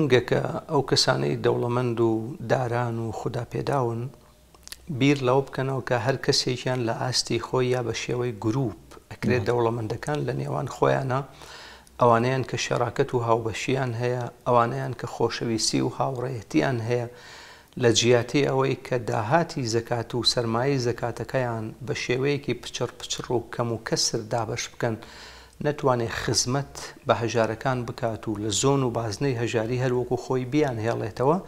ڕەنگەکە ئەو کەسانەی دەوڵەمەند و داران و خوددا پێداون بیر لەو بکەنەوە کە هەر کەسێکیان لە ئاستی خۆی یا بە شێوەی گروپ ئەکرێت دەوڵەمەندەکان لە نێوان خۆیانە ئەوانەیان کە شەراکەت و هاوبەشیان هەیە ئەوانەیان کە خۆشەویستی و هاوڕێەتیان هەیە لە جیاتی ئەوەی کە داهاتی زەکات و سەرمایی زەکاتەکەیان بە شێوەیەکی پچڕ پچڕ و کەم و کەسر دابش بکەن نەتوانێت خزمەت بە هەژارەکان بکات و لە زۆن و بازنەی هەژاری هەروەکو خۆی بیان هێڵێتەوە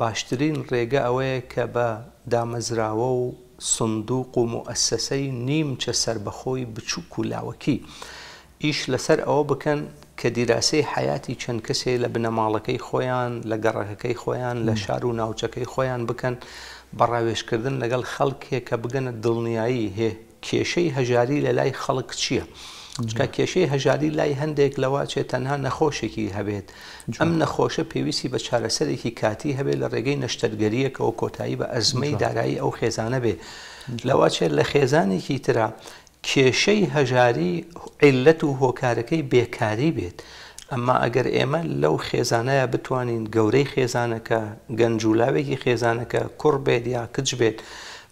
باشترین ڕێگە ئەوەیە کە بە دامەزراوە و سندوق و مؤسسەی نیمچە سربەخۆی بچووک و لاوەکی ئیش لەسەر ئەوە بکەن کە دیراسی حیاتی چەند کەسێ لە بنەماڵەکەی خۆیان لە گەڕەکەی خۆیان لە شار و ناوچەکەی خۆیان بکەن بەڕاوێشکردن لەگەڵ خەڵکێک کە بگەنە دڵنیایی هێ کێشەی هەژاری لە لای خەڵک چییە؟ چکە کێشەی هەژاری لای هەندێک لەوە چێت تەنها نەخۆشێکی هەبێت ئەم نەخۆشە پێویستی بە چارەسەرێکی کاتی هەبێت لە ڕێگەی نەشتەرگەریەکەەوە کۆتایی بە ئەزمەی دارایی ئەو خێزانە بێ لەوە چێت لە خێزانێکی ترا کێشەی هەژاری عیلەت و هۆکارەکەی بێکاری بێت. ئەمما ئەگەر ئێمە لەو خێزانەیە بتوانین گەورەی خێزانەکە گەنجولاوێکی خێزانەکە کوڕ بێت یا کچ بێت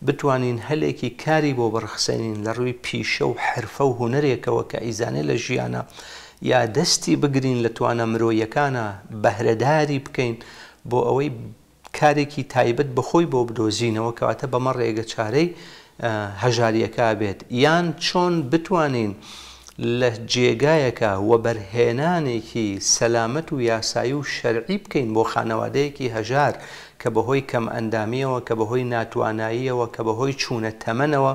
بتوانین هەلێکی کاری بۆ بەرخسێنین لە ڕووی پیشە و حرفە و هوەرێکەوە کە ئیزانێ لە ژیانە یا دەستی بگرین لە توانە مرۆیەکانە بەهرەداری بکەین بۆ ئەوەی کارێکی تایبەت بەخۆی بۆ بدۆزینەوە کەواتە بەمە ڕێگە چارەی هەژاریەکە بێت یان چۆن بتوانین. لە جێگایەکە وە بەرهێنانێکی سەلامەت و یاسایی و شەرعی بکەین بۆ خانەوادەیەکی هەژار کە بەهۆی کەم ئەندامیەوە کە بەهۆی ناتواناییەوە کە بەهۆی چوونە تەمەنەوە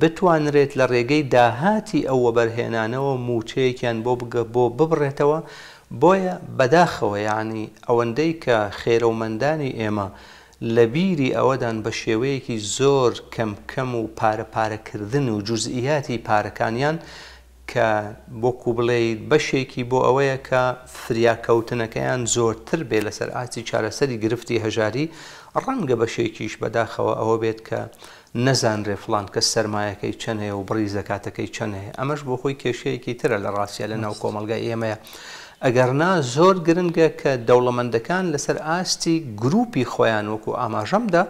بتوانرێت لە ڕێگەی داهاتی ئەوە بەرهێنانەوە موچەیەکیان بۆ بگە بۆ ببڕێتەوە بۆیە بەداخەوە یعنی ئەوەندەی کە خێرەومەندانی ئێمە لە بیری ئەوەدان بە شێوەیەکی زۆر کەم کەم و پارە پارەکردن و جزئیاتی پارەکانیان کە بۆکو بڵێیت بەشێکی بۆ ئەوەیە کە فریاکەوتنەکەیان زۆرتر بێ لەسەر ئاچی چارەسەری گرفتی هەژاری ڕەنگە بەشێکیش بەداخەوە ئەوە بێت کە نەزانرێ فلان کە سرمایەکەی چەند هەیە و بڕی زەکاتەکەی چەند هەیە ئەمەش بۆ خۆی کێشەیەکی ترە لە ڕاستە لە ناو کۆمەلگای ئێمەیە. ئەگەرنا زۆر گرنگە کە دەوڵەمەندەکان لەسەر ئاستی گروپی خۆیان وەکو ئاماژەمدا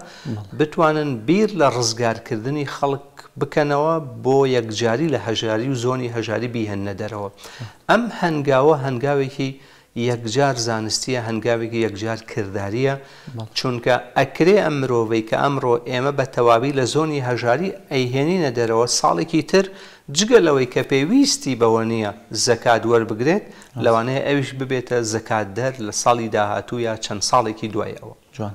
بتوانن بیر لە ڕزگارکردنی خەڵک بکەنەوە بۆ یەکجاری لە هەژاری و زۆنی هەژاری بیهێنە دەرەوە ئەم هەنگاوە هەنگاوێکی یەکجار زانستیە هەنگاوێکی یەکجار کردداریە چونکە ئەکرێ ئەم مرۆڤی کە ئەمڕۆ ئێمە بە تەواوی لە زۆنی هەژاری ئەیهێنینە دەرەوە ساڵێکی تر جگە لەوەی کە پێویستی بەوە نییە زەکات وەربگرێت لەوانەیە ئەویش ببێتە زەکات دەر لە ساڵی داهاتوو یا چەند ساڵێکی دوایەوە جوان.